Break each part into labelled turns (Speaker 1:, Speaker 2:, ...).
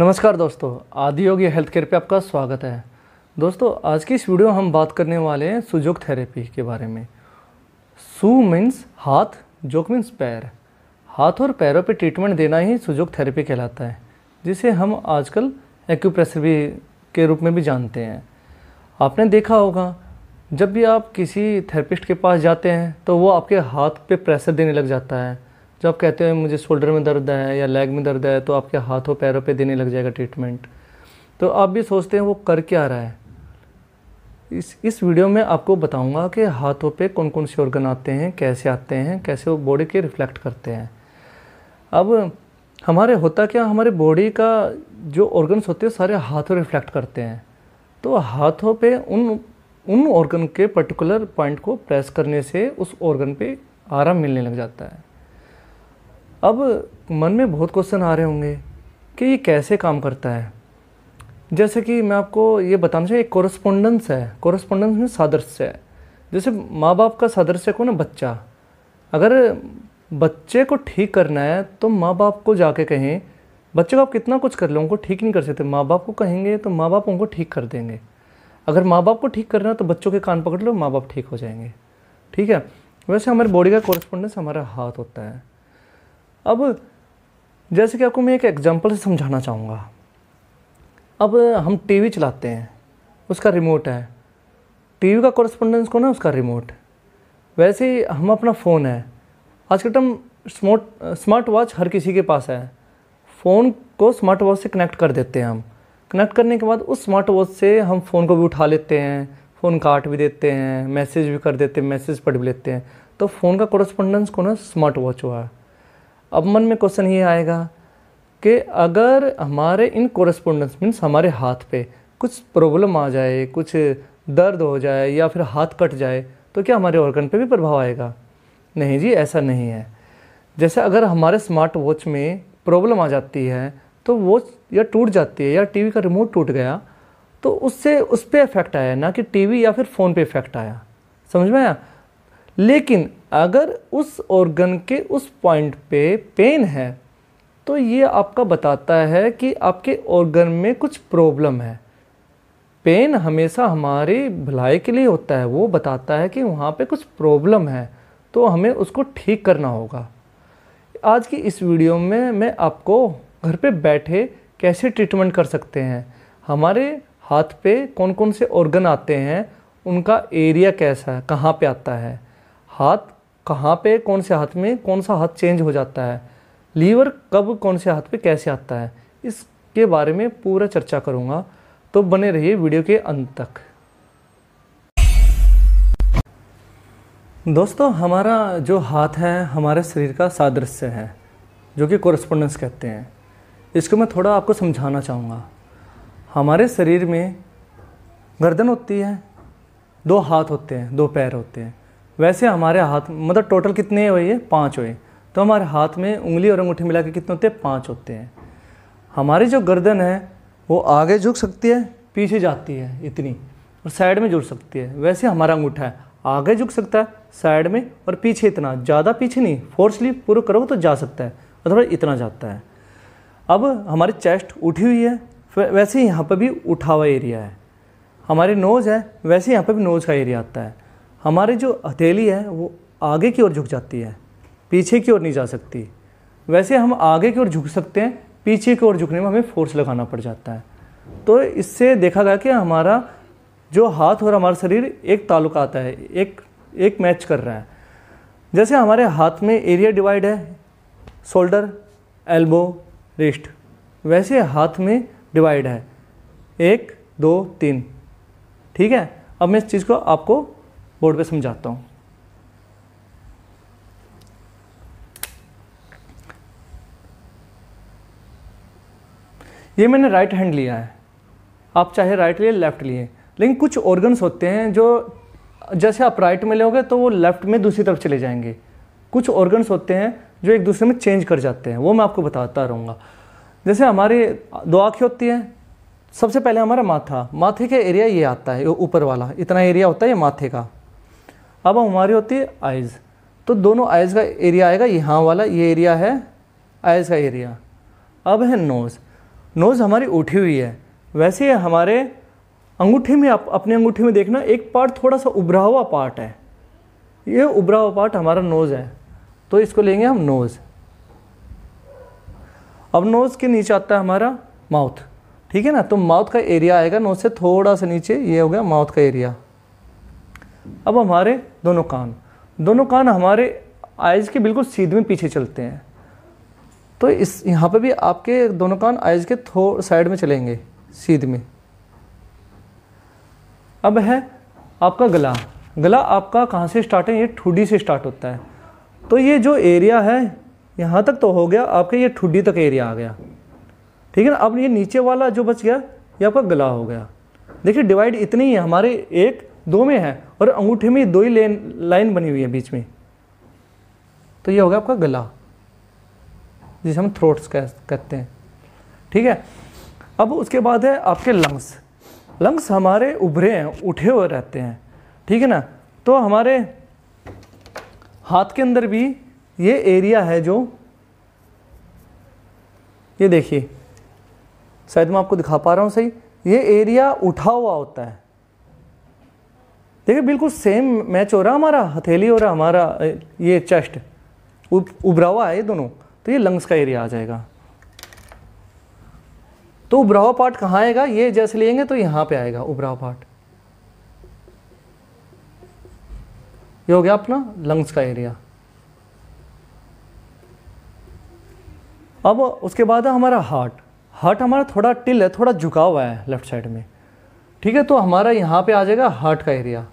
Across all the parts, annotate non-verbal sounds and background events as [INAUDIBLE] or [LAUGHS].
Speaker 1: नमस्कार दोस्तों आदि योगी हेल्थ केयर पर आपका स्वागत है दोस्तों आज की इस वीडियो में हम बात करने वाले हैं सुजोग थेरेपी के बारे में सु मीन्स हाथ जोक मीन्स पैर हाथ और पैरों पे ट्रीटमेंट देना ही सुजोग थेरेपी कहलाता है जिसे हम आजकल एक्यूप्रेशर भी के रूप में भी जानते हैं आपने देखा होगा जब भी आप किसी थेरेपिस्ट के पास जाते हैं तो वो आपके हाथ पे प्रेशर देने लग जाता है जब आप कहते हैं मुझे शोल्डर में दर्द है या लेग में दर्द है तो आपके हाथों पैरों पे देने लग जाएगा ट्रीटमेंट तो आप भी सोचते हैं वो कर क्या रहा है इस इस वीडियो में आपको बताऊंगा कि हाथों पे कौन कौन से ऑर्गन आते हैं कैसे आते हैं कैसे वो बॉडी के रिफ्लेक्ट करते हैं अब हमारे होता क्या हमारे बॉडी का जो ऑर्गन्स होते हैं सारे हाथों रिफ्लेक्ट करते हैं तो हाथों पे उन उन ऑर्गन के पर्टिकुलर पॉइंट को प्रेस करने से उस ऑर्गन पे आराम मिलने लग जाता है अब मन में बहुत क्वेश्चन आ रहे होंगे कि ये कैसे काम करता है जैसे कि मैं आपको ये बताना चाहिए एक कॉरस्पोंडेंस है कॉरस्पोंडेंस में सादृश्य है जैसे माँ बाप का सादृश्य को ना बच्चा अगर बच्चे को ठीक करना है तो माँ बाप को जाके कहें बच्चे को आप कितना कुछ कर लो उनको ठीक नहीं कर सकते माँ बाप को कहेंगे तो माँ बाप उनको ठीक कर देंगे अगर माँ बाप को ठीक करना है तो बच्चों के कान पकड़ लो माँ बाप ठीक हो जाएंगे ठीक है वैसे हमारे बॉडी का कॉरस्पोंडेंस हमारा हाथ होता है अब जैसे कि आपको मैं एक एग्जांपल से समझाना चाहूँगा अब हम टीवी चलाते हैं उसका रिमोट है टीवी का कॉरस्पोंडेंस कौन है उसका रिमोट वैसे ही हम अपना फ़ोन है आज के टाइम स्मार्ट स्मार्ट वॉच हर किसी के पास है फ़ोन को स्मार्ट वॉच से कनेक्ट कर देते हैं हम कनेक्ट करने के बाद उस स्मार्ट वॉच से हम फ़ोन को भी उठा लेते हैं फ़ोन काट भी देते हैं मैसेज भी कर देते हैं मैसेज पढ़ भी लेते हैं तो फ़ोन का कॉरस्पोंडेंस कौन है स्मार्ट वॉच हुआ है अब मन में क्वेश्चन ये आएगा कि अगर हमारे इन कोरस्पोंडेंस मीन्स हमारे हाथ पे कुछ प्रॉब्लम आ जाए कुछ दर्द हो जाए या फिर हाथ कट जाए तो क्या हमारे ऑर्गन पे भी प्रभाव आएगा नहीं जी ऐसा नहीं है जैसे अगर हमारे स्मार्ट वॉच में प्रॉब्लम आ जाती है तो वॉच या टूट जाती है या टीवी का रिमोट टूट गया तो उससे उस पर इफेक्ट आया ना कि टीवी या फिर फ़ोन पे इफेक्ट आया समझ में आया लेकिन अगर उस ऑर्गन के उस पॉइंट पे पेन है तो ये आपका बताता है कि आपके ऑर्गन में कुछ प्रॉब्लम है पेन हमेशा हमारी भलाई के लिए होता है वो बताता है कि वहाँ पे कुछ प्रॉब्लम है तो हमें उसको ठीक करना होगा आज की इस वीडियो में मैं आपको घर पे बैठे कैसे ट्रीटमेंट कर सकते हैं हमारे हाथ पे कौन कौन से ऑर्गन आते हैं उनका एरिया कैसा है कहाँ पे आता है हाथ कहाँ पे कौन से हाथ में कौन सा हाथ चेंज हो जाता है लीवर कब कौन से हाथ पे कैसे आता है इसके बारे में पूरा चर्चा करूँगा तो बने रहिए वीडियो के अंत तक दोस्तों हमारा जो हाथ है हमारे शरीर का सादृश्य है जो कि कोरस्पोंडेंस कहते हैं इसको मैं थोड़ा आपको समझाना चाहूँगा हमारे शरीर में गर्दन होती है दो हाथ होते हैं दो पैर होते हैं वैसे हमारे हाथ मतलब टोटल कितने हुए ये पाँच हुए तो हमारे हाथ में उंगली और अंगूठी मिला के कितने होते हैं पाँच होते हैं हमारी जो गर्दन है वो आगे झुक सकती है पीछे जाती है इतनी और साइड में जुड़ सकती है वैसे हमारा अंगूठा है आगे झुक सकता है साइड में और पीछे इतना ज़्यादा पीछे नहीं फोर्सली पूरा करोगे तो जा सकता है अथवा इतना जाता है अब हमारी चेस्ट उठी हुई है वैसे यहाँ पर भी उठा हुआ एरिया है हमारी नोज़ है वैसे यहाँ पर भी नोज़ का एरिया आता है हमारी जो हथेली है वो आगे की ओर झुक जाती है पीछे की ओर नहीं जा सकती वैसे हम आगे की ओर झुक सकते हैं पीछे की ओर झुकने में हमें फोर्स लगाना पड़ जाता है तो इससे देखा गया कि हमारा जो हाथ और हमारा शरीर एक ताल्लुक आता है एक एक मैच कर रहा है जैसे हमारे हाथ में एरिया डिवाइड है शोल्डर एल्बो रिस्ट वैसे हाथ में डिवाइड है एक दो तीन ठीक है अब मैं इस चीज़ को आपको बोर्ड पे समझाता हूँ ये मैंने राइट हैंड लिया है आप चाहे राइट लिए लेफ्ट लिए लेकिन कुछ ऑर्गन्स होते हैं जो जैसे आप राइट में लोगे तो वो लेफ्ट में दूसरी तरफ चले जाएंगे कुछ ऑर्गन्स होते हैं जो एक दूसरे में चेंज कर जाते हैं वो मैं आपको बताता रहूँगा जैसे हमारी दो आँखें होती हैं सबसे पहले हमारा माथा माथे का एरिया ये आता है ऊपर वाला इतना एरिया होता है ये माथे का अब हमारी होती है आइज़ तो दोनों आइज़ का एरिया आएगा यहाँ वाला ये एरिया है आइज़ का एरिया अब है नोज़ नोज़ हमारी उठी हुई है वैसे हमारे अंगूठे में आप अपने अंगूठे में देखना एक पार्ट थोड़ा सा उभरा हुआ पार्ट है ये उभरा हुआ पार्ट हमारा नोज़ है तो इसको लेंगे हम नोज़ अब नोज़ के नीचे आता है हमारा माउथ ठीक है ना तो माउथ का एरिया आएगा नोज से थोड़ा सा नीचे ये हो गया माउथ का एरिया अब हमारे दोनों कान दोनों कान हमारे आइज़ के बिल्कुल सीध में पीछे चलते हैं तो इस यहाँ पे भी आपके दोनों कान आइज़ के थोड़ साइड में चलेंगे सीध में अब है आपका गला गला आपका कहाँ से स्टार्ट है ये ठुडी से स्टार्ट होता है तो ये जो एरिया है यहाँ तक तो हो गया आपके ये ठुडी तक एरिया आ गया ठीक है ना अब ये नीचे वाला जो बच गया ये आपका गला हो गया देखिए डिवाइड इतनी ही है हमारे एक दो में है और अंगूठे में दो ही लेन लाइन बनी हुई है बीच में तो ये होगा आपका गला जिसे हम थ्रोट्स कहते हैं ठीक है अब उसके बाद है आपके लंग्स लंग्स हमारे उभरे हैं उठे हुए रहते हैं ठीक है ना तो हमारे हाथ के अंदर भी ये एरिया है जो ये देखिए शायद मैं आपको दिखा पा रहा हूँ सही ये एरिया उठा हुआ होता है देखिए बिल्कुल सेम मैच हो रहा हमारा हथेली हो रहा हमारा ये चेस्ट उभरा हुआ है ये दोनों तो ये लंग्स का एरिया आ जाएगा तो उभरा हुआ पार्ट कहाँ आएगा ये जैसे लेंगे तो यहाँ पे आएगा उभरा हुआ पार्ट ये हो गया अपना लंग्स का एरिया अब उसके बाद है हमारा हार्ट हार्ट हमारा थोड़ा टिल है थोड़ा झुका हुआ है लेफ्ट साइड में ठीक है तो हमारा यहाँ पे आ जाएगा हार्ट का एरिया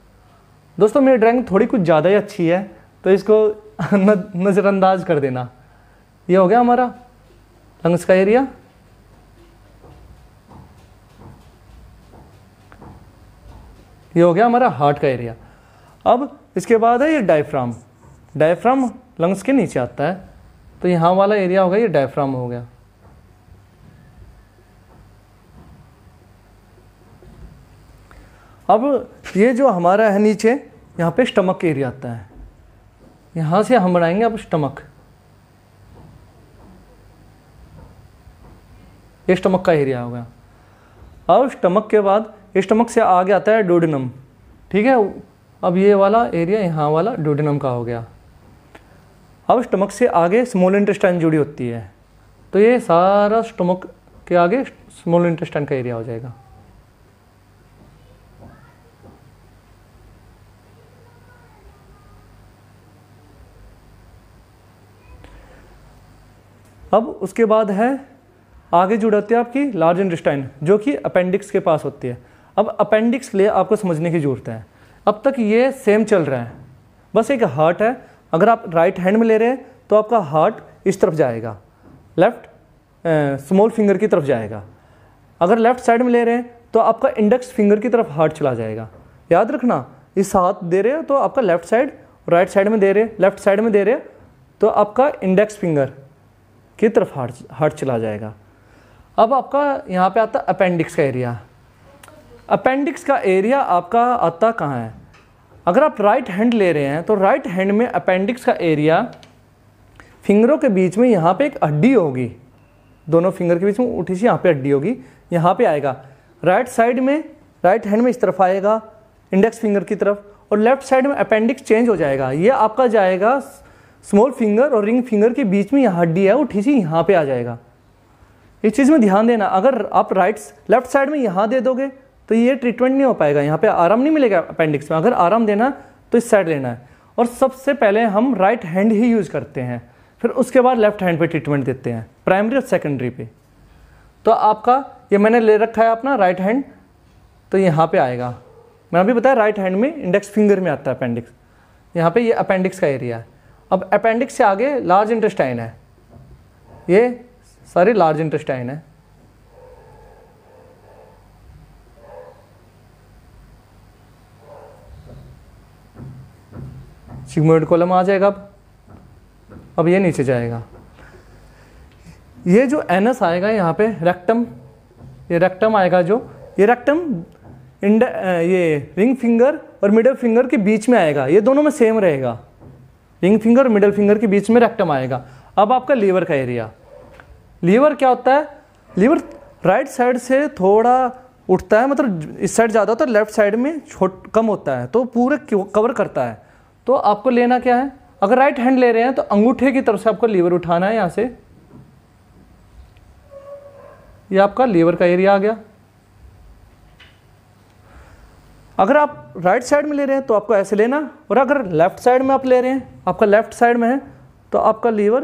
Speaker 1: दोस्तों मेरी ड्राइंग थोड़ी कुछ ज़्यादा ही अच्छी है तो इसको [LAUGHS] नज़रअंदाज कर देना ये हो गया हमारा लंग्स का एरिया ये हो गया हमारा हार्ट का एरिया अब इसके बाद है ये डायफ्राम डायफ्राम लंग्स के नीचे आता है तो यहाँ वाला एरिया हो गया ये डायफ्राम हो गया अब ये जो हमारा है नीचे यहाँ पे स्टमक एरिया आता है यहाँ से हम बनाएंगे अब स्टमक ये स्टमक का एरिया हो गया अब स्टमक के बाद स्टमक से आगे आता है डोडिनम ठीक है अब ये वाला एरिया यहाँ वाला डोडिनम का हो गया अब स्टमक से आगे स्मॉल इंटेस्टाइन जुड़ी होती है तो ये सारा स्टमक के आगे स्मॉल इंटेस्टाइन का एरिया हो जाएगा अब उसके बाद है आगे जुड़ाती है आपकी लार्ज इंडस्टाइन जो कि अपेंडिक्स के पास होती है अब अपेंडिक्स लिए आपको समझने की ज़रूरत है अब तक ये सेम चल रहा है बस एक हार्ट है अगर आप राइट हैंड में ले रहे हैं तो आपका हार्ट इस तरफ जाएगा लेफ्ट स्मॉल फिंगर की तरफ जाएगा अगर लेफ्ट साइड में ले रहे हैं तो आपका इंडेक्स फिंगर की तरफ हार्ट चला जाएगा याद रखना इस हाथ दे रहे हो तो आपका लेफ्ट साइड राइट साइड में दे रहे लेफ्ट साइड में दे रहे तो आपका इंडेक्स फिंगर की तरफ हार्ट हार्ट चला जाएगा अब आपका यहाँ पे आता अपेंडिक्स का एरिया अपेंडिक्स का एरिया आपका आता कहाँ है अगर आप राइट हैंड ले रहे हैं तो राइट हैंड में अपेंडिक्स का एरिया फिंगरों के बीच में यहाँ पे एक हड्डी होगी दोनों फिंगर के बीच में उठी सी यहाँ पे हड्डी होगी यहाँ पे आएगा राइट साइड में राइट हैंड में इस तरफ आएगा इंडेक्स फिंगर की तरफ और लेफ्ट साइड में अपेंडिक्स चेंज हो जाएगा ये आपका जाएगा स्मॉल फिंगर और रिंग फिंगर के बीच में यहाँ हड्डी है वो ठीक ही यहाँ पे आ जाएगा इस चीज़ में ध्यान देना अगर आप राइट लेफ्ट साइड में यहाँ दे दोगे तो ये ट्रीटमेंट नहीं हो पाएगा यहाँ पे आराम नहीं मिलेगा अपेंडिक्स में अगर आराम देना तो इस साइड लेना है और सबसे पहले हम राइट हैंड ही यूज़ करते हैं फिर उसके बाद लेफ्ट हैंड पे ट्रीटमेंट देते हैं प्राइमरी और सेकेंडरी पे तो आपका ये मैंने ले रखा है अपना राइट हैंड तो यहाँ पे आएगा मैंने अभी बताया राइट हैंड में इंडेक्स फिंगर में आता है अपेंडिक्स यहाँ पे ये अपेंडिक्स का एरिया है अब अपेंडिक्स से आगे लार्ज इंटेस्टाइन है ये सारी लार्ज इंटेस्टाइन है सिग्मोइड कॉलम आ जाएगा अब अब ये नीचे जाएगा ये जो एनस आएगा यहाँ पे रेक्टम ये रेक्टम आएगा जो ये रेक्टम इंड ये रिंग फिंगर और मिडल फिंगर के बीच में आएगा ये दोनों में सेम रहेगा रिंग फिंगर मिडल फिंगर के बीच में रेक्टम आएगा अब आपका लीवर का एरिया लीवर क्या होता है लीवर राइट साइड से थोड़ा उठता है मतलब इस साइड ज़्यादा होता है लेफ्ट साइड में छोट कम होता है तो पूरे कवर करता है तो आपको लेना क्या है अगर राइट हैंड ले रहे हैं तो अंगूठे की तरफ से आपको लीवर उठाना है यहाँ से ये यह आपका लीवर का एरिया आ गया अगर आप राइट साइड में ले रहे हैं तो आपको ऐसे लेना और अगर लेफ्ट साइड में आप ले रहे हैं आपका लेफ्ट साइड में है तो आपका लीवर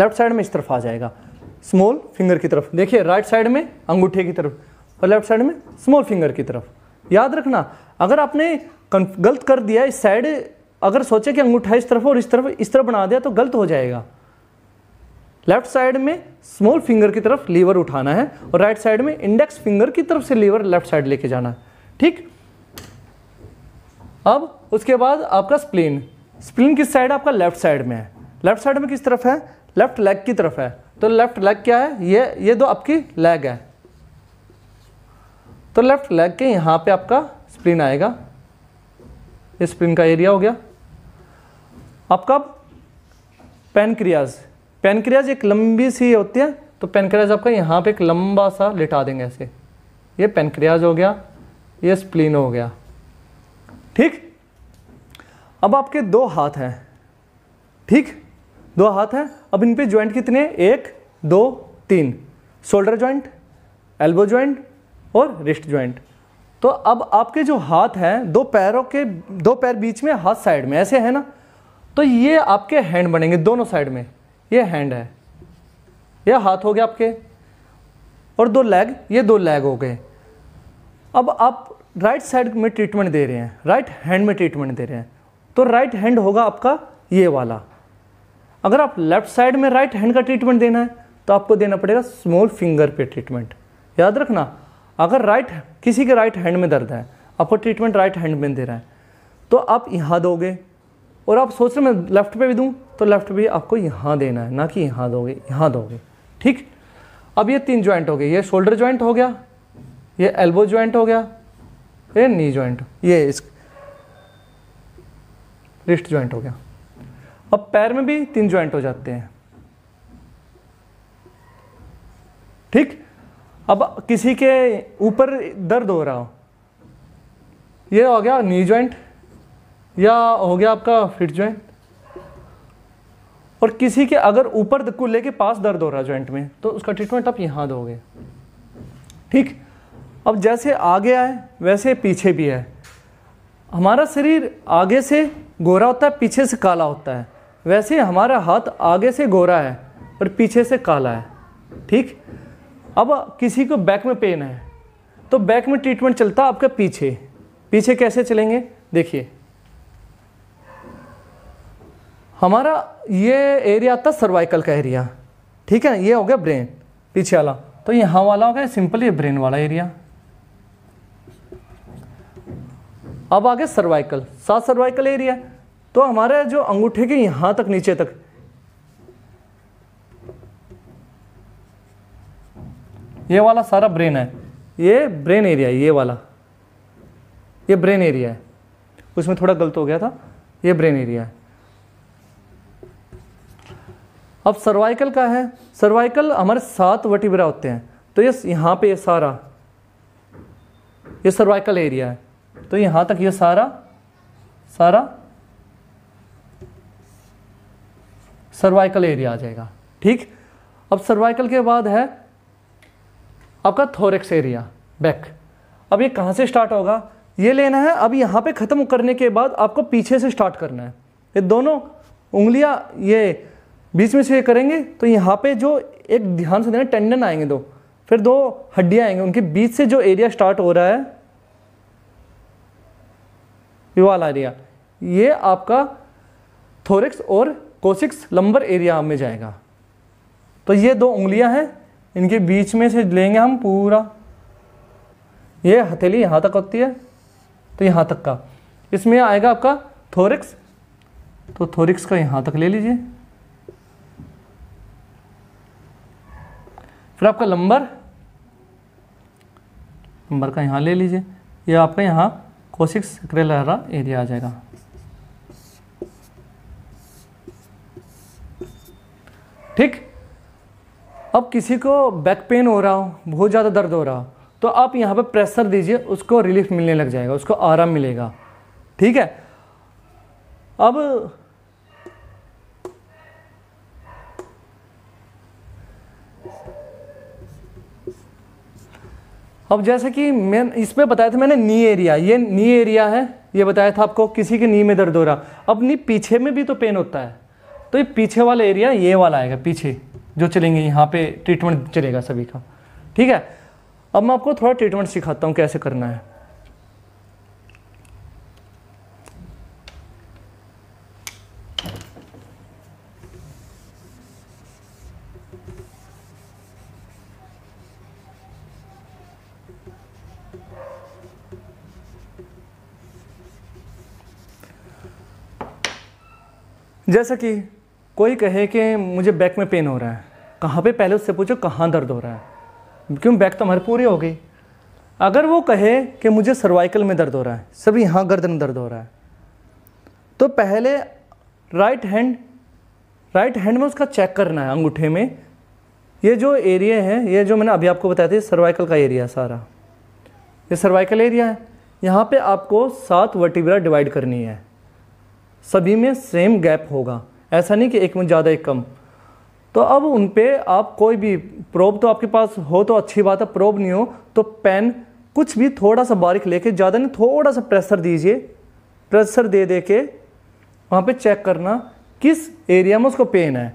Speaker 1: लेफ्ट साइड में इस तरफ आ जाएगा स्मॉल फिंगर की तरफ देखिए राइट साइड में अंगूठे की तरफ और लेफ्ट साइड में स्मॉल फिंगर की तरफ याद रखना अगर आपने गलत कर दिया इस साइड अगर सोचे कि अंगूठा इस तरफ और इस तरफ इस तरफ बना दिया तो गलत हो जाएगा लेफ्ट साइड में स्मॉल फिंगर की तरफ लीवर उठाना है और राइट साइड में इंडेक्स फिंगर की तरफ से लीवर लेफ्ट साइड लेके जाना है ठीक अब उसके बाद आपका स्प्लिन स्प्लिन किस साइड आपका लेफ्ट साइड में है लेफ्ट साइड में किस तरफ है लेफ्ट लेग की तरफ है तो लेफ्ट लेग क्या है ये ये दो आपकी लेग है तो लेफ्ट लेग के यहाँ पे आपका स्प्लिन आएगा ये स्प्लिन का एरिया हो गया आपका पेनक्रियाज पेनक्रियाज एक लंबी सी होती है तो पेनक्रियाज आपका यहाँ पे एक लंबा सा लिटा देंगे ऐसे ये पेनक्रियाज हो गया ये स्प्लीन हो गया ठीक अब आपके दो हाथ हैं ठीक दो हाथ हैं अब इन पे ज्वाइंट कितने एक दो तीन शोल्डर ज्वाइंट एल्बो ज्वाइंट और रिस्ट ज्वाइंट तो अब आपके जो हाथ हैं दो पैरों के दो पैर बीच में हाथ साइड में ऐसे है ना तो ये आपके हैंड बनेंगे दोनों साइड में ये हैंड है ये हाथ हो गया आपके और दो लेग ये दो लेग हो गए अब आप राइट साइड में ट्रीटमेंट दे रहे हैं राइट हैंड में ट्रीटमेंट दे रहे हैं तो राइट हैंड होगा आपका ये वाला अगर आप लेफ्ट साइड में राइट हैंड का ट्रीटमेंट देना है तो आपको देना पड़ेगा स्मॉल फिंगर पे ट्रीटमेंट याद रखना अगर राइट किसी के राइट हैंड में दर्द है आपको ट्रीटमेंट राइट हैंड में दे रहा है तो आप यहाँ दोगे और आप सोच रहे मैं लेफ्ट पे भी दूँ तो लेफ़्ट भी आपको यहाँ देना है ना कि यहाँ दोगे यहाँ दोगे ठीक अब ये तीन ज्वाइंट हो गए ये शोल्डर ज्वाइंट हो गया ये एल्बो ज्वाइंट हो गया ये नी ज्वाइंट ये इस रिस्ट ज्वाइंट हो गया अब पैर में भी तीन ज्वाइंट हो जाते हैं ठीक अब किसी के ऊपर दर्द हो रहा हो ये हो गया नी ज्वाइंट या हो गया आपका फिट ज्वाइंट और किसी के अगर ऊपर कुल्ले के पास दर्द हो रहा है ज्वाइंट में तो उसका ट्रीटमेंट आप यहाँ दोगे ठीक अब जैसे आगे आए वैसे पीछे भी है हमारा शरीर आगे से गोरा होता है पीछे से काला होता है वैसे हमारा हाथ आगे से गोरा है और पीछे से काला है ठीक अब किसी को बैक में पेन है तो बैक में ट्रीटमेंट चलता है आपका पीछे पीछे कैसे चलेंगे देखिए हमारा ये एरिया आता सर्वाइकल का एरिया ठीक है ये हो गया ब्रेन पीछे वाला तो यहाँ वाला हो गया सिंपल ये ब्रेन वाला एरिया अब आगे सर्वाइकल सात सर्वाइकल एरिया तो हमारे जो अंगूठे के यहाँ तक नीचे तक ये वाला सारा ब्रेन है ये ब्रेन एरिया है ये वाला ये ब्रेन एरिया है उसमें थोड़ा गलत हो गया था ये ब्रेन एरिया है अब सर्वाइकल का है सर्वाइकल हमारे सात वटिबरा होते हैं तो ये यहाँ पे ये सारा ये सर्वाइकल एरिया है तो यहाँ तक ये सारा सारा सर्वाइकल एरिया आ जाएगा ठीक अब सर्वाइकल के बाद है आपका थोरेक्स एरिया बैक अब ये कहाँ से स्टार्ट होगा ये लेना है अब यहाँ पे ख़त्म करने के बाद आपको पीछे से स्टार्ट करना है ये दोनों उंगलियाँ ये बीच में से करेंगे तो यहाँ पे जो एक ध्यान से देना टेंडन आएंगे दो फिर दो हड्डियाँ आएंगे उनके बीच से जो एरिया स्टार्ट हो रहा है वाला एरिया ये आपका थोरिक्स और कोसिक्स लंबर एरिया में जाएगा तो ये दो उंगलियां हैं इनके बीच में से लेंगे हम पूरा ये हथेली यहाँ तक होती है तो यहाँ तक का इसमें आएगा आपका थोरिक्स तो थोरिक्स का यहाँ तक ले लीजिए फिर आपका नंबर नंबर का यहाँ ले लीजिए यह आपका यहाँ कोशिक सक्रिय एरिया आ जाएगा ठीक अब किसी को बैक पेन हो रहा हो बहुत ज़्यादा दर्द हो रहा हो तो आप यहाँ पर प्रेशर दीजिए उसको रिलीफ मिलने लग जाएगा उसको आराम मिलेगा ठीक है अब अब जैसे कि मैं इसमें बताया था मैंने नी एरिया ये नी एरिया है ये बताया था आपको किसी के नी में दर्द हो रहा अब नी पीछे में भी तो पेन होता है तो ये पीछे वाला एरिया ये वाला आएगा पीछे जो चलेंगे यहाँ पे ट्रीटमेंट चलेगा सभी का ठीक है अब मैं आपको थोड़ा ट्रीटमेंट सिखाता हूँ कैसे करना है जैसा कि कोई कहे कि मुझे बैक में पेन हो रहा है कहाँ पे पहले उससे पूछो कहाँ दर्द हो रहा है क्यों बैक तो हमारी पूरी हो गई अगर वो कहे कि मुझे सर्वाइकल में दर्द हो रहा है सभी यहाँ गर्दन में दर्द हो रहा है तो पहले राइट हैंड राइट हैंड में उसका चेक करना है अंगूठे में ये जो एरिया है ये जो मैंने अभी आपको बताया था सर्वाइकल का एरिया सारा ये सर्वाइकल एरिया है यहाँ पे आपको सात वर्टिब्रा डिवाइड करनी है सभी में सेम गैप होगा ऐसा नहीं कि एक में ज़्यादा एक कम तो अब उन पर आप कोई भी प्रोब तो आपके पास हो तो अच्छी बात है प्रोब नहीं हो तो पेन कुछ भी थोड़ा सा बारीक लेके ज़्यादा नहीं थोड़ा सा प्रेशर दीजिए प्रेशर दे दे के वहाँ पर चेक करना किस एरिया में उसको पेन है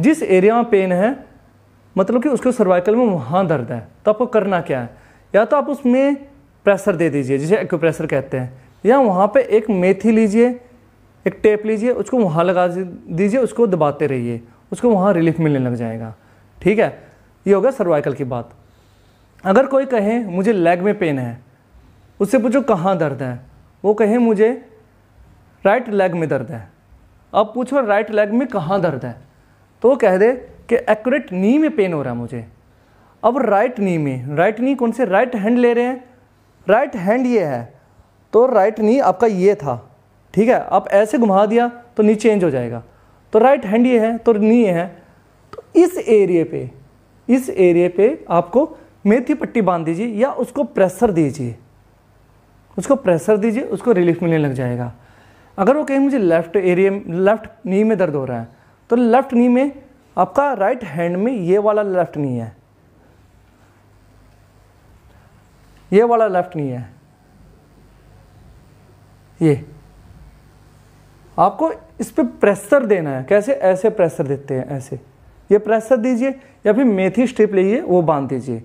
Speaker 1: जिस एरिया में पेन है मतलब कि उसको सर्वाइकल में वहाँ दर्द है तो आपको करना क्या है या तो आप उसमें प्रेशर दे दीजिए जिसे एक्यूप्रेशर कहते हैं या वहाँ पे एक मेथी लीजिए एक टेप लीजिए उसको वहाँ लगा दीजिए उसको दबाते रहिए उसको वहाँ रिलीफ मिलने लग जाएगा ठीक है ये हो गया सर्वाइकल की बात अगर कोई कहे मुझे लेग में पेन है उससे पूछो कहाँ दर्द है वो कहे मुझे राइट लेग में दर्द है अब पूछो राइट लेग में कहाँ दर्द है तो वो कह दे कि एक्यूरेट नी में पेन हो रहा है मुझे अब राइट नी में राइट नी कौन से राइट हैंड ले रहे हैं राइट हैंड ये है तो राइट नी आपका ये था ठीक है आप ऐसे घुमा दिया तो नी चेंज हो जाएगा तो राइट हैंड ये है तो नी ये है तो इस एरिए पे इस एरिए पे आपको मेथी पट्टी बांध दीजिए या उसको प्रेशर दीजिए उसको प्रेशर दीजिए उसको रिलीफ मिलने लग जाएगा अगर वो कहें मुझे लेफ्ट एरिए लेफ्ट नी में दर्द हो रहा है तो लेफ्ट नी में आपका राइट हैंड में ये वाला लेफ्ट नी है ये वाला लेफ़्ट नहीं है ये आपको इस पर प्रेसर देना है कैसे ऐसे प्रेसर देते हैं ऐसे ये प्रेसर दीजिए या फिर मेथी स्ट्रिप लीजिए वो बांध दीजिए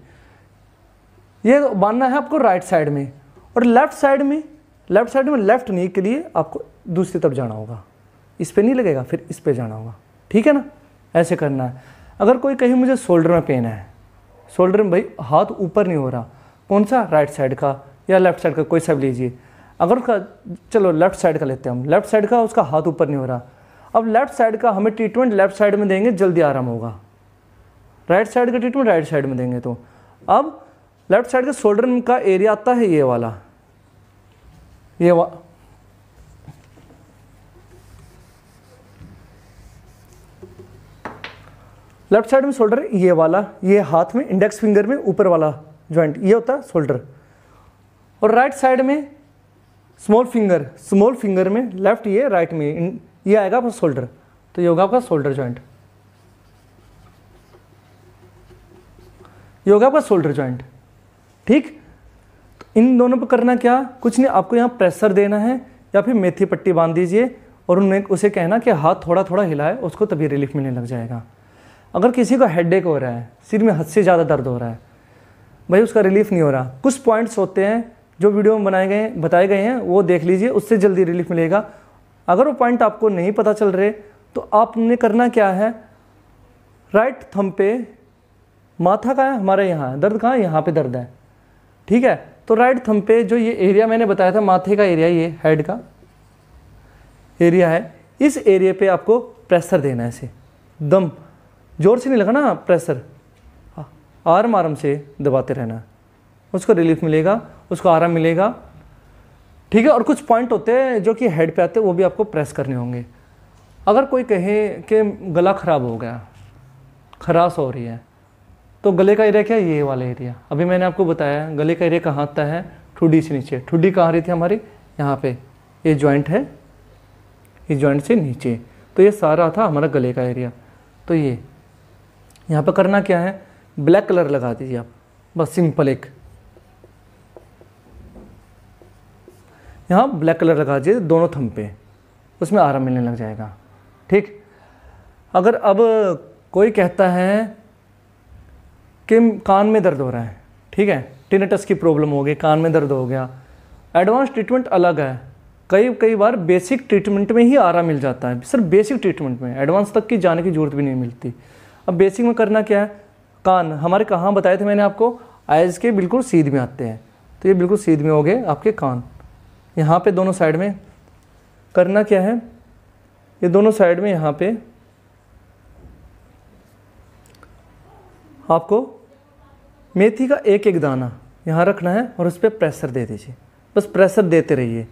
Speaker 1: ये बांधना है आपको राइट साइड में और लेफ्ट साइड में लेफ्ट साइड में लेफ्ट नी के लिए आपको दूसरी तरफ जाना होगा इस पर नहीं लगेगा फिर इस पर जाना होगा ठीक है ना ऐसे करना है अगर कोई कहीं मुझे शोल्डर में पेन है शोल्डर में भाई हाथ ऊपर नहीं हो रहा कौन सा राइट साइड का या लेफ्ट साइड का कोई सा लीजिए अगर उसका चलो लेफ्ट साइड का लेते हैं हम लेफ्ट साइड का उसका हाथ ऊपर नहीं हो रहा अब लेफ्ट साइड का हमें ट्रीटमेंट लेफ्ट साइड में देंगे जल्दी आराम होगा राइट साइड का ट्रीटमेंट राइट साइड में देंगे तो अब लेफ्ट साइड के शोल्डर का एरिया आता है ये वाला ये वा लेफ्ट साइड में शोल्डर ये वाला ये हाथ में इंडेक्स फिंगर में ऊपर वाला ज्वाइंट ये होता है शोल्डर और राइट साइड में स्मॉल फिंगर स्मॉल फिंगर में लेफ्ट ये राइट में ये आएगा आपका शोल्डर तो ये होगा आपका शोल्डर ज्वाइंट ये होगा आपका शोल्डर ज्वाइंट ठीक तो इन दोनों पर करना क्या कुछ नहीं आपको यहाँ प्रेशर देना है या फिर मेथी पट्टी बांध दीजिए और उन्हें उसे कहना कि हाथ थोड़ा थोड़ा हिलाए उसको तभी रिलीफ मिलने लग जाएगा अगर किसी को हेडेक हो रहा है सिर में हद से ज़्यादा दर्द हो रहा है भाई उसका रिलीफ नहीं हो रहा कुछ पॉइंट्स होते हैं जो वीडियो में बनाए गए बताए गए हैं वो देख लीजिए उससे जल्दी रिलीफ मिलेगा अगर वो पॉइंट आपको नहीं पता चल रहे तो आपने करना क्या है राइट थम पे माथा का है हमारे यहाँ दर्द कहाँ यहाँ पे दर्द है ठीक है तो राइट थम पे जो ये एरिया मैंने बताया था माथे का एरिया ये हेड का एरिया है इस एरिया पे आपको प्रेशर देना है इसे दम जोर से नहीं लगाना प्रेशर आराम आराम से दबाते रहना उसको रिलीफ मिलेगा उसको आराम मिलेगा ठीक है और कुछ पॉइंट होते हैं जो कि हेड पे आते हैं वो भी आपको प्रेस करने होंगे अगर कोई कहे कि गला ख़राब हो गया खराश हो रही है तो गले का एरिया क्या है ये वाला एरिया अभी मैंने आपको बताया गले का एरिया कहाँ आता है ठुडी से नीचे ठुडी कहाँ रही थी हमारी यहाँ पे ये जॉइंट है इस जॉइंट से नीचे तो ये सारा था हमारा गले का एरिया तो ये यहाँ पर करना क्या है ब्लैक कलर लगा दीजिए आप बस सिंपल एक यहाँ ब्लैक कलर लगा दीजिए दोनों थम पे उसमें आराम मिलने लग जाएगा ठीक अगर अब कोई कहता है कि कान में दर्द हो रहा है ठीक है टिनेटस की प्रॉब्लम हो गई कान में दर्द हो गया एडवांस ट्रीटमेंट अलग है कई कई बार बेसिक ट्रीटमेंट में ही आराम मिल जाता है सिर्फ बेसिक ट्रीटमेंट में एडवांस तक की जाने की ज़रूरत भी नहीं मिलती अब बेसिक में करना क्या है कान हमारे कहाँ बताए थे मैंने आपको आइज़ के बिल्कुल सीध में आते हैं तो ये बिल्कुल सीध में हो गए आपके कान यहाँ पे दोनों साइड में करना क्या है ये दोनों साइड में यहाँ पे आपको मेथी का एक एक दाना यहाँ रखना है और उस पर प्रेशर दे दीजिए बस प्रेशर देते रहिए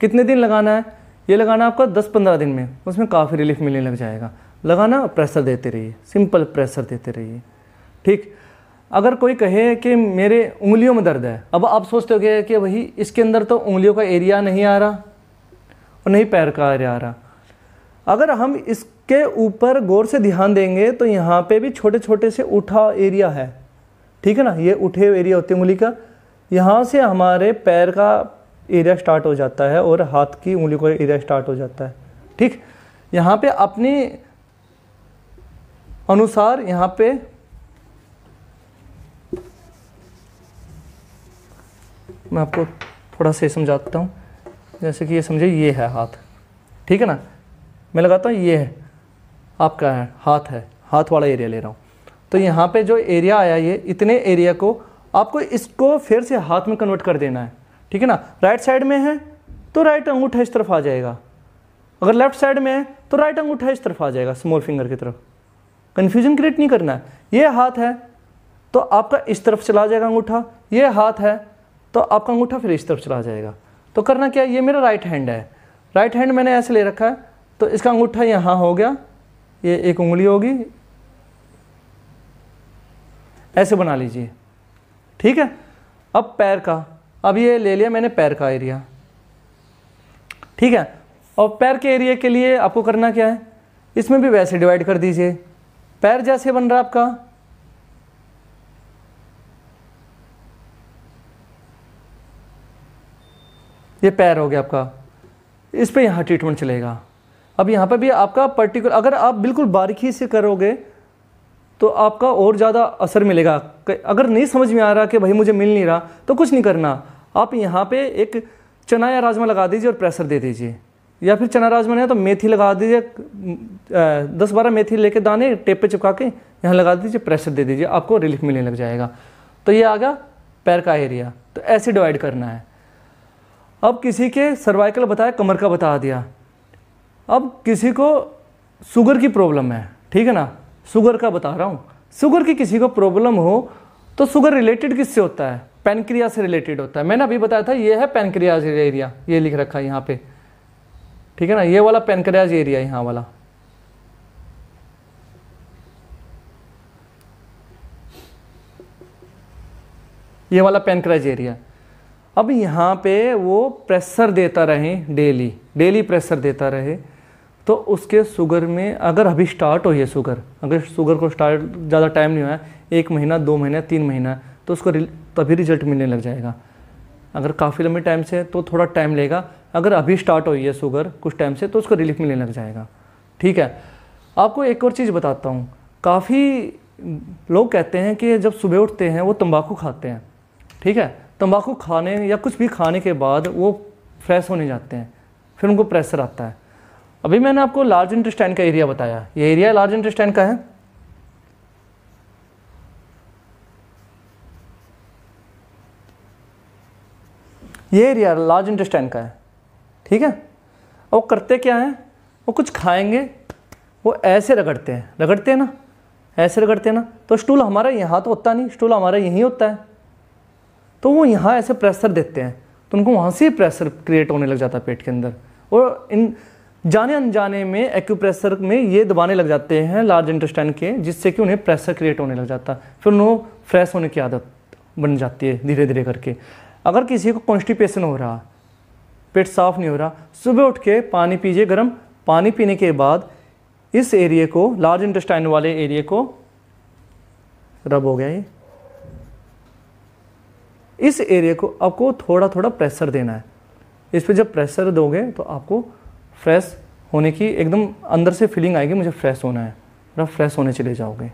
Speaker 1: कितने दिन लगाना है ये लगाना आपका 10-15 दिन में उसमें काफ़ी रिलीफ मिलने लग जाएगा लगाना प्रेशर देते रहिए सिंपल प्रेशर देते रहिए ठीक अगर कोई कहे कि मेरे उंगलियों में दर्द है अब आप सोचते हो गए कि भाई इसके अंदर तो उंगलियों का एरिया नहीं आ रहा और नहीं पैर का एरिया आ रहा अगर हम इसके ऊपर गौर से ध्यान देंगे तो यहाँ पे भी छोटे छोटे से उठा एरिया है ठीक है ना ये उठे एरिया होते उंगली का यहाँ से हमारे पैर का एरिया स्टार्ट हो जाता है और हाथ की उंगली का एरिया स्टार्ट हो जाता है ठीक यहाँ पे अपनी अनुसार यहाँ पे मैं आपको थोड़ा से समझाता हूँ जैसे कि ये समझे ये है हाथ ठीक है ना मैं लगाता हूँ ये है आपका है हाथ है हाथ वाला एरिया ले रहा हूँ तो यहाँ पे जो एरिया आया ये इतने एरिया को आपको इसको फिर से हाथ में कन्वर्ट कर देना है ठीक है ना राइट साइड में है तो राइट अंगूठा इस तरफ आ जाएगा अगर लेफ्ट साइड में है तो राइट अंगूठा इस तरफ आ जाएगा स्मॉल फिंगर की तरफ कन्फ्यूजन क्रिएट नहीं करना है ये हाथ है तो आपका इस तरफ चला जाएगा अंगूठा ये हाथ है तो आपका अंगूठा फिर इस तरफ चला जाएगा तो करना क्या ये मेरा राइट हैंड है राइट हैंड मैंने ऐसे ले रखा है तो इसका अंगूठा यहाँ हो गया ये एक उंगली होगी ऐसे बना लीजिए ठीक है अब पैर का अब ये ले लिया मैंने पैर का एरिया ठीक है और पैर के एरिया के लिए आपको करना क्या है इसमें भी वैसे डिवाइड कर दीजिए पैर जैसे बन रहा है आपका ये पैर हो गया आपका इस पर यहाँ ट्रीटमेंट चलेगा अब यहाँ पर भी आपका पर्टिकुलर अगर आप बिल्कुल बारीकी से करोगे तो आपका और ज़्यादा असर मिलेगा अगर नहीं समझ में आ रहा कि भाई मुझे मिल नहीं रहा तो कुछ नहीं करना आप यहाँ पे एक चना या राजमा लगा दीजिए और प्रेशर दे दीजिए या फिर चना राजमा नहीं तो मेथी लगा दीजिए दस बारह मेथी लेके दाने टेप पे चिपका के यहाँ लगा दीजिए प्रेशर दे दीजिए आपको रिलीफ मिलने लग जाएगा तो ये आ गया पैर का एरिया तो ऐसे डिवाइड करना है अब किसी के सर्वाइकल बताया कमर का बता दिया अब किसी को शुगर की प्रॉब्लम है ठीक है ना शुगर का बता रहा हूँ शुगर की किसी को प्रॉब्लम हो तो शुगर रिलेटेड किससे होता है पेनक्रिया से रिलेटेड होता है मैंने अभी बताया था ये है पेनक्रियाज एरिया ये लिख रखा है यहाँ पे ठीक है ना ये वाला पेनक्रियाज एरिया यहाँ वाला ये वाला पेनक्रियाज एरिया अब यहाँ पे वो प्रेशर देता रहे डेली डेली प्रेशर देता रहे तो उसके शुगर में अगर अभी स्टार्ट हो ये शुगर अगर शुगर को स्टार्ट ज़्यादा टाइम नहीं हुआ एक महीना दो महीना तीन महीना तो उसको तभी रिजल्ट मिलने लग जाएगा अगर काफ़ी लंबे टाइम से तो थोड़ा टाइम लेगा अगर अभी स्टार्ट हो ये शुगर कुछ टाइम से तो उसको रिलीफ मिलने लग जाएगा ठीक है आपको एक और चीज़ बताता हूँ काफ़ी लोग कहते हैं कि जब सुबह उठते हैं वो तंबाकू खाते हैं ठीक है तंबाकू खाने या कुछ भी खाने के बाद वो फ्रेश होने जाते हैं फिर उनको प्रेशर आता है अभी मैंने आपको लार्ज इंटेस्टाइन का एरिया बताया ये एरिया लार्ज इंटेस्टाइन का है ये एरिया लार्ज इंटेस्टाइन का है ठीक है वो करते क्या हैं वो कुछ खाएंगे वो ऐसे रगड़ते हैं रगड़ते हैं ना ऐसे रगड़ते हैं ना तो स्टूल हमारा यहाँ तो होता नहीं स्टूल हमारा यहीं होता है तो वो यहाँ ऐसे प्रेशर देते हैं तो उनको वहाँ से प्रेशर क्रिएट होने लग जाता है पेट के अंदर और इन जाने अनजाने में एक्यूप्रेशर में ये दबाने लग जाते हैं लार्ज इंटेस्टाइन के जिससे कि उन्हें प्रेशर क्रिएट होने लग जाता है फिर उन्हें फ्रेश होने की आदत बन जाती है धीरे धीरे करके अगर किसी को कॉन्स्टिपेशन हो रहा पेट साफ नहीं हो रहा सुबह उठ के पानी पीजिए गर्म पानी पीने के बाद इस एरिए को लार्ज इंटेस्टाइन वाले एरिए को रब हो गया ये इस एरिया को आपको थोड़ा थोड़ा प्रेशर देना है इस पर जब प्रेशर दोगे तो आपको फ्रेश होने की एकदम अंदर से फीलिंग आएगी मुझे फ्रेश होना है और आप फ्रेश होने चले जाओगे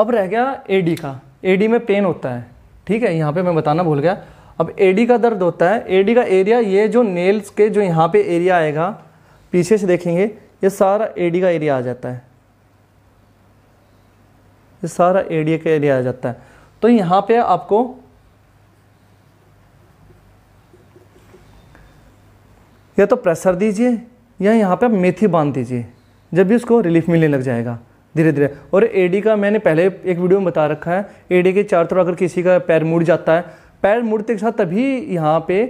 Speaker 1: अब रह गया एडी का एडी में पेन होता है ठीक है यहाँ पे मैं बताना भूल गया अब एडी का दर्द होता है एडी का एरिया ये जो नेल्स के जो यहाँ पे एरिया आएगा पीछे से देखेंगे ये सारा एडी का एरिया आ जाता है ये सारा एडी का एरिया आ जाता है तो यहाँ पे आपको या तो प्रेशर दीजिए या यहाँ पे आप मेथी बांध दीजिए जब भी उसको रिलीफ मिलने लग जाएगा धीरे धीरे और एडी का मैंने पहले एक वीडियो में बता रखा है एडी के चारों तरफ अगर किसी का पैर मुड़ जाता है पैर मुड़ते के साथ तभी यहाँ पे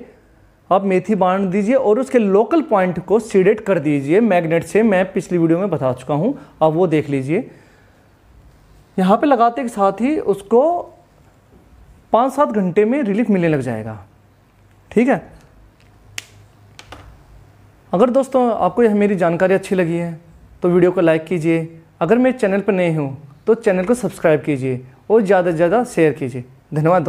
Speaker 1: आप मेथी बांध दीजिए और उसके लोकल पॉइंट को सीडेट कर दीजिए मैग्नेट से मैं पिछली वीडियो में बता चुका हूँ आप वो देख लीजिए यहाँ पे लगाते के साथ ही उसको पाँच सात घंटे में रिलीफ मिलने लग जाएगा ठीक है अगर दोस्तों आपको यह मेरी जानकारी अच्छी लगी है तो वीडियो को लाइक कीजिए अगर मैं चैनल पर नहीं हूँ तो चैनल को सब्सक्राइब कीजिए और ज़्यादा से ज़्यादा शेयर कीजिए धन्यवाद